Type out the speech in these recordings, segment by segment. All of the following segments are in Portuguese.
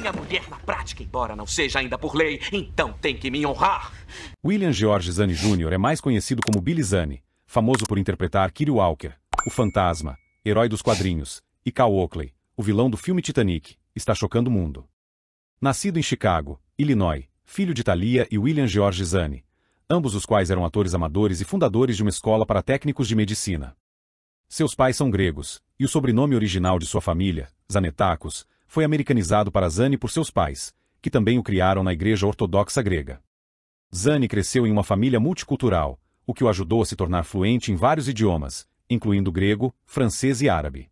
Minha mulher na prática, embora não seja ainda por lei, então tem que me honrar. William George Zane Jr. é mais conhecido como Billy Zane, famoso por interpretar Kyrie Walker, o fantasma, herói dos quadrinhos, e Cal Oakley, o vilão do filme Titanic, está chocando o mundo. Nascido em Chicago, Illinois, filho de Thalia e William George Zane, ambos os quais eram atores amadores e fundadores de uma escola para técnicos de medicina. Seus pais são gregos, e o sobrenome original de sua família, Zanetakos, foi americanizado para Zane por seus pais, que também o criaram na Igreja Ortodoxa Grega. Zane cresceu em uma família multicultural, o que o ajudou a se tornar fluente em vários idiomas, incluindo grego, francês e árabe.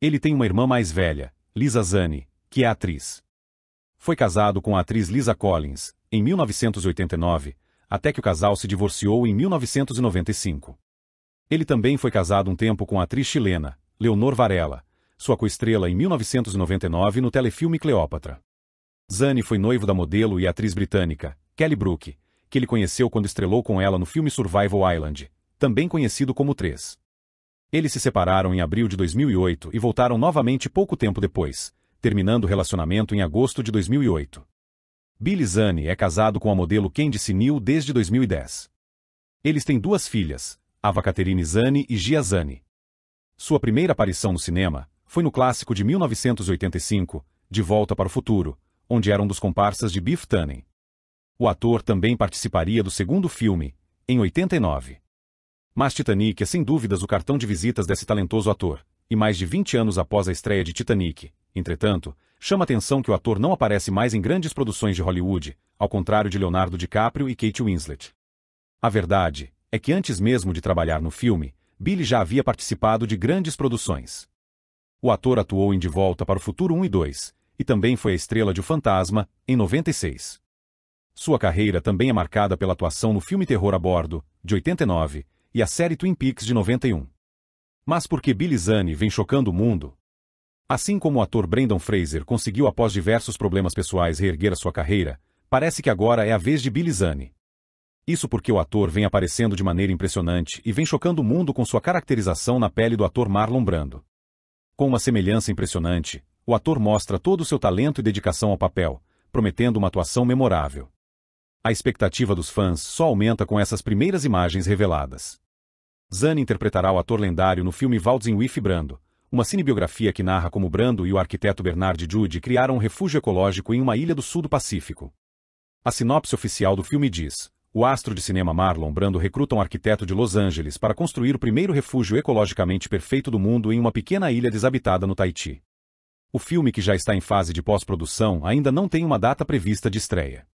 Ele tem uma irmã mais velha, Lisa Zane, que é atriz. Foi casado com a atriz Lisa Collins, em 1989, até que o casal se divorciou em 1995. Ele também foi casado um tempo com a atriz chilena, Leonor Varela, sua coestrela em 1999 no telefilme Cleópatra. Zane foi noivo da modelo e atriz britânica, Kelly Brook, que ele conheceu quando estrelou com ela no filme Survival Island, também conhecido como 3. Eles se separaram em abril de 2008 e voltaram novamente pouco tempo depois, terminando o relacionamento em agosto de 2008. Billy Zane é casado com a modelo Candice New desde 2010. Eles têm duas filhas, Ava Caterine Zane e Gia Zane. Sua primeira aparição no cinema foi no clássico de 1985, De Volta para o Futuro, onde era um dos comparsas de Biff Tannen. O ator também participaria do segundo filme, em 89. Mas Titanic é sem dúvidas o cartão de visitas desse talentoso ator, e mais de 20 anos após a estreia de Titanic, entretanto, chama atenção que o ator não aparece mais em grandes produções de Hollywood, ao contrário de Leonardo DiCaprio e Kate Winslet. A verdade é que antes mesmo de trabalhar no filme, Billy já havia participado de grandes produções. O ator atuou em De Volta para o Futuro 1 e 2, e também foi a estrela de O Fantasma, em 96. Sua carreira também é marcada pela atuação no filme Terror a Bordo, de 89, e a série Twin Peaks de 91. Mas por que Billy Zane vem chocando o mundo? Assim como o ator Brendan Fraser conseguiu após diversos problemas pessoais reerguer a sua carreira, parece que agora é a vez de Billy Zane. Isso porque o ator vem aparecendo de maneira impressionante e vem chocando o mundo com sua caracterização na pele do ator Marlon Brando. Com uma semelhança impressionante, o ator mostra todo o seu talento e dedicação ao papel, prometendo uma atuação memorável. A expectativa dos fãs só aumenta com essas primeiras imagens reveladas. Zane interpretará o ator lendário no filme Waldzinwif Brando, uma cinebiografia que narra como Brando e o arquiteto Bernard Jude criaram um refúgio ecológico em uma ilha do sul do Pacífico. A sinopse oficial do filme diz: o astro de cinema Marlon Brando recruta um arquiteto de Los Angeles para construir o primeiro refúgio ecologicamente perfeito do mundo em uma pequena ilha desabitada no Taiti. O filme, que já está em fase de pós-produção, ainda não tem uma data prevista de estreia.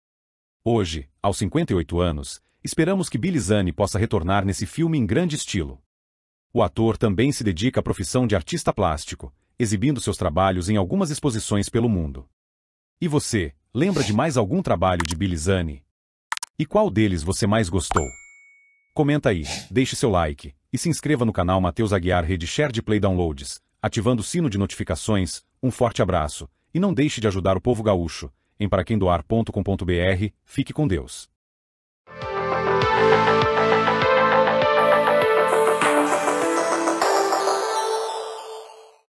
Hoje, aos 58 anos, esperamos que Billy Zane possa retornar nesse filme em grande estilo. O ator também se dedica à profissão de artista plástico, exibindo seus trabalhos em algumas exposições pelo mundo. E você, lembra de mais algum trabalho de Billy Zane? E qual deles você mais gostou? Comenta aí, deixe seu like e se inscreva no canal Matheus Aguiar Rede Share de Play Downloads, ativando o sino de notificações. Um forte abraço e não deixe de ajudar o povo gaúcho em paraquemdoar.com.br. Fique com Deus.